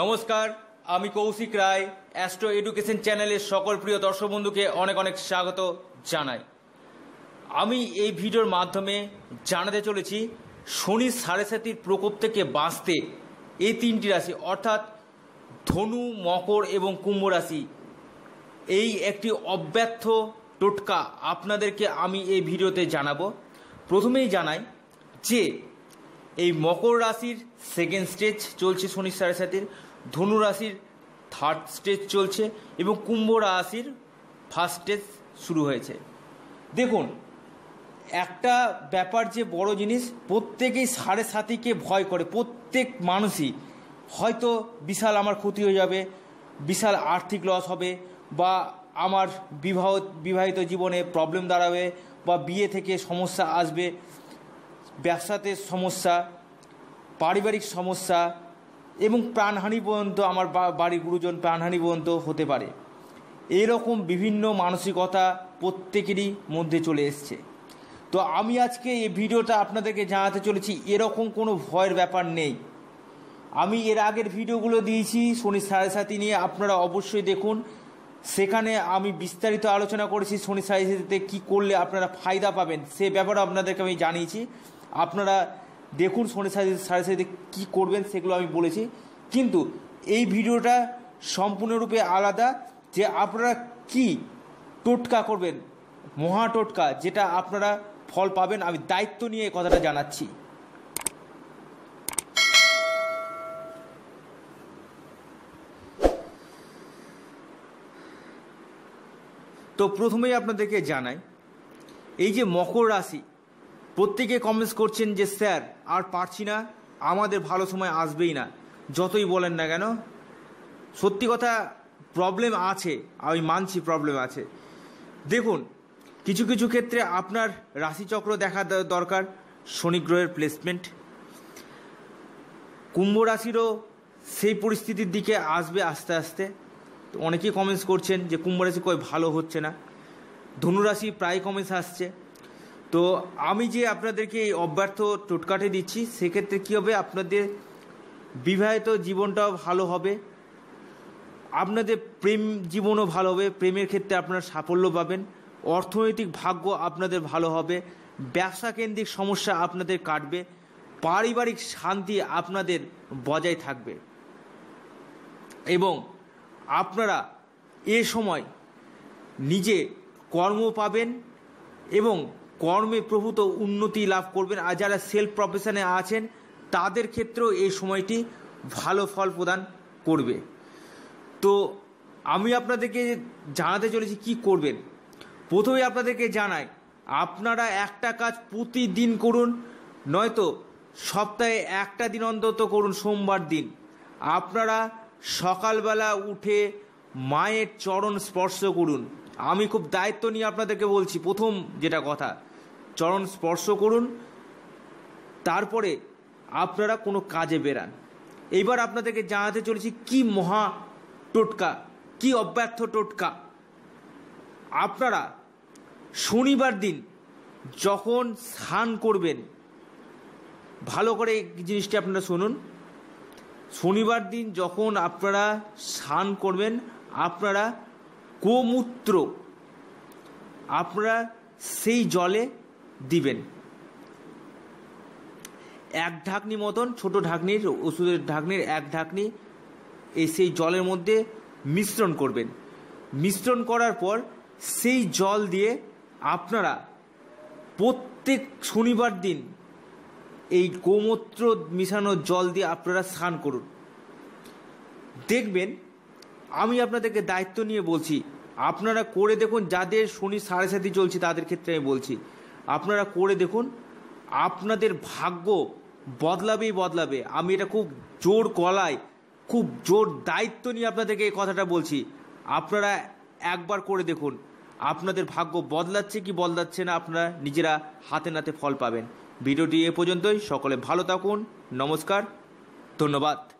নমস্কার আমি কৌশিক রায় astro education চ্যানেলের সকল প্রিয় দর্শক বন্ধুকে অনেক অনেক স্বাগত জানাই আমি এই ভিডিওর মাধ্যমে জানাতে চলেছি শনি সাড়ে সাতির প্রকোপ থেকে বাঁচতে এই তিনটি রাশি অর্থাৎ ধনু মকর এবং কুম্ভ রাশি এই একটি অব্যর্থ টোটকা আপনাদেরকে আমি এই ভিডিওতে জানাবো প্রথমেই জানাই যে এই মকর রাশির সেকেন্ড স্টেজ চলছে শনি সাড়ে সাতের ধনু রাশির থার্ড স্টেজ চলছে এবং কুম্ভ রাশির ফার্স্ট স্টেজ শুরু হয়েছে দেখুন একটা ব্যাপার যে বড় জিনিস প্রত্যেকেই সাড়ে সাতিকে ভয় করে প্রত্যেক মানুষই হয়তো বিশাল আমার ক্ষতি হয়ে যাবে বিশাল আর্থিক লস হবে বা আমার বিবাহ বিবাহিত জীবনে প্রবলেম দাঁড়াবে বা বিয়ে থেকে সমস্যা আসবে ব্যবসাতে সমস্যা পারিবারিক সমস্যা এবং প্রাণহানি পর্যন্ত আমার বাড়ির গুরুজন প্রাণহানি পর্যন্ত হতে পারে এরকম বিভিন্ন মানসিকতা প্রত্যেকেরই মধ্যে চলে এসছে তো আমি আজকে এই ভিডিওটা আপনাদেরকে জানাতে চলেছি এরকম কোনো ভয়ের ব্যাপার নেই আমি এর আগের ভিডিওগুলো দিয়েছি শনি সাড়ে সাথী নিয়ে আপনারা অবশ্যই দেখুন সেখানে আমি বিস্তারিত আলোচনা করেছি শনি সাইসিতে কী করলে আপনারা ফায়দা পাবেন সে ব্যাপারে আপনাদেরকে আমি জানিয়েছি আপনারা দেখুন শনি সাড়ে সাড়ে কী করবেন সেগুলো আমি বলেছি কিন্তু এই ভিডিওটা সম্পূর্ণরূপে আলাদা যে আপনারা কি টোটকা করবেন মহা টোটকা যেটা আপনারা ফল পাবেন আমি দায়িত্ব নিয়ে কথাটা জানাচ্ছি তো প্রথমেই আপনাদেরকে জানাই এই যে মকর রাশি প্রত্যেকে কমেন্টস করছেন যে স্যার আর পারছি না আমাদের ভালো সময় আসবেই না যতই বলেন না কেন সত্যি কথা প্রবলেম আছে আমি মানছি প্রবলেম আছে দেখুন কিছু কিছু ক্ষেত্রে আপনার রাশিচক্র দেখা দরকার শনি গ্রহের প্লেসমেন্ট কুম্ভ রাশিরও সেই পরিস্থিতির দিকে আসবে আস্তে আস্তে অনেকেই কমেন্টস করছেন যে কুম্ভ রাশি কয় ভালো হচ্ছে না ধনুরাশি প্রায় কমেন্টস আসছে তো আমি যে আপনাদেরকে এই অব্যর্থ টোটকাটে দিচ্ছি সেক্ষেত্রে কী হবে আপনাদের বিবাহিত জীবনটাও ভালো হবে আপনাদের প্রেম জীবনও ভালো হবে প্রেমের ক্ষেত্রে আপনারা সাফল্য পাবেন অর্থনৈতিক ভাগ্য আপনাদের ভালো হবে ব্যবসা কেন্দ্রিক সমস্যা আপনাদের কাটবে পারিবারিক শান্তি আপনাদের বজায় থাকবে এবং আপনারা এ সময় নিজে কর্ম পাবেন এবং কর্মে প্রভূত উন্নতি লাভ করবেন আর যারা সেলফ প্রফেশনে আছেন তাদের ক্ষেত্রেও এই সময়টি ভালো ফল প্রদান করবে তো আমি আপনাদেরকে জানাতে চলেছি কি করবেন প্রথমে আপনাদেরকে জানাই আপনারা একটা কাজ প্রতিদিন করুন নয়তো সপ্তাহে একটা দিন অন্তত করুন সোমবার দিন আপনারা সকালবেলা উঠে মায়ের চরণ স্পর্শ করুন আমি খুব দায়িত্ব নিয়ে আপনাদেরকে বলছি প্রথম যেটা কথা চরণ স্পর্শ করুন তারপরে আপনারা কোনো কাজে বেরান এইবার আপনাদেরকে জানাতে চলেছি কি মহা টোটকা কি অব্যর্থ টোটকা আপনারা শনিবার দিন যখন স্নান করবেন ভালো করে জিনিসটি আপনারা শুনুন শনিবার দিন যখন আপনারা স্নান করবেন আপনারা কোমূত্র আপনারা সেই জলে দিবেন এক ঢাকনি মতন ছোট ঢাকনির ওষুধের ঢাকনির এক ঢাকনি এই সেই জলের মধ্যে মিশ্রণ করবেন মিশ্রণ করার পর সেই জল দিয়ে আপনারা প্রত্যেক শনিবার দিন এই গোমূত্র মিশানো জল দিয়ে আপনারা স্নান করুন দেখবেন আমি আপনাদেরকে দায়িত্ব নিয়ে বলছি আপনারা করে দেখুন যাদের শনি সাড়ে সাথে চলছে তাদের ক্ষেত্রে আমি বলছি আপনারা করে দেখুন আপনাদের ভাগ্য বদলাবেই বদলাবে আমি এটা খুব জোর গলায় খুব জোর দায়িত্ব নিয়ে আপনাদেরকে এই কথাটা বলছি আপনারা একবার করে দেখুন আপনাদের ভাগ্য বদলাচ্ছে কি বদলাচ্ছে না আপনারা নিজেরা হাতে নাতে ফল পাবেন ভিডিওটি এ পর্যন্তই সকলে ভালো থাকুন নমস্কার ধন্যবাদ